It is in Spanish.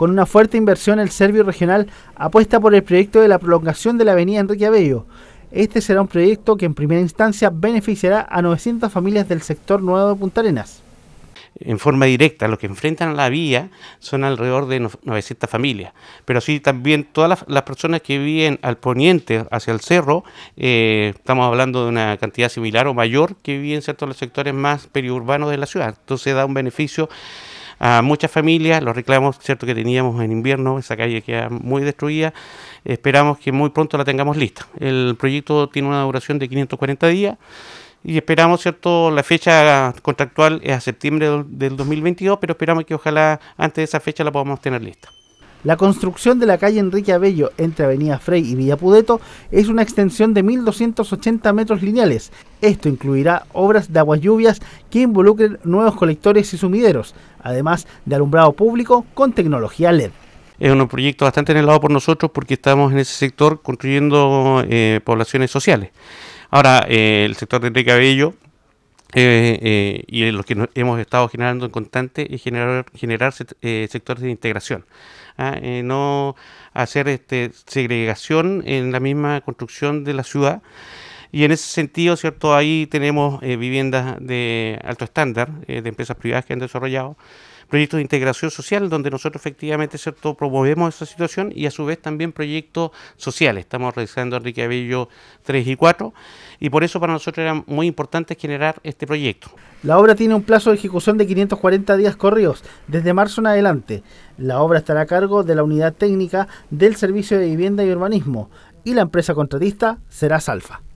Con una fuerte inversión, el Servio Regional apuesta por el proyecto de la prolongación de la avenida Enrique Abello. Este será un proyecto que en primera instancia beneficiará a 900 familias del sector nuevo de Punta Arenas en forma directa, los que enfrentan la vía son alrededor de 900 familias, pero sí también todas las, personas que viven al poniente, hacia el cerro, eh, estamos hablando de una cantidad similar o mayor que viven en los sectores más periurbanos de la ciudad, entonces da un beneficio a muchas familias. Los reclamos, cierto, que teníamos en invierno, esa calle queda muy destruida. Esperamos que muy pronto la tengamos lista. El proyecto tiene una duración de 540 días y esperamos, ¿cierto? La fecha contractual es a septiembre del 2022, pero esperamos que ojalá antes de esa fecha la podamos tener lista. La construcción de la calle Enrique Abello entre Avenida Frey y Villa Pudeto es una extensión de 1.280 metros lineales. Esto incluirá obras de aguas lluvias que involucren nuevos colectores y sumideros, además de alumbrado público con tecnología LED. Es un proyecto bastante anhelado por nosotros porque estamos en ese sector construyendo eh, poblaciones sociales. Ahora, eh, el sector de Enrique Abello eh, eh, y lo que hemos estado generando en constante es generar, generar eh, sectores de integración. Ah, no hacer este, segregación en la misma construcción de la ciudad. Y en ese sentido, ¿cierto? Ahí tenemos viviendas de alto estándar, de empresas privadas que han desarrollado proyectos de integración social, donde nosotros efectivamente ¿cierto? promovemos esta situación y a su vez también proyectos sociales. Estamos realizando Enrique Abello 3 y 4 y por eso para nosotros era muy importante generar este proyecto. La obra tiene un plazo de ejecución de 540 días corridos, desde marzo en adelante. La obra estará a cargo de la unidad técnica del Servicio de Vivienda y Urbanismo y la empresa contratista será Salfa.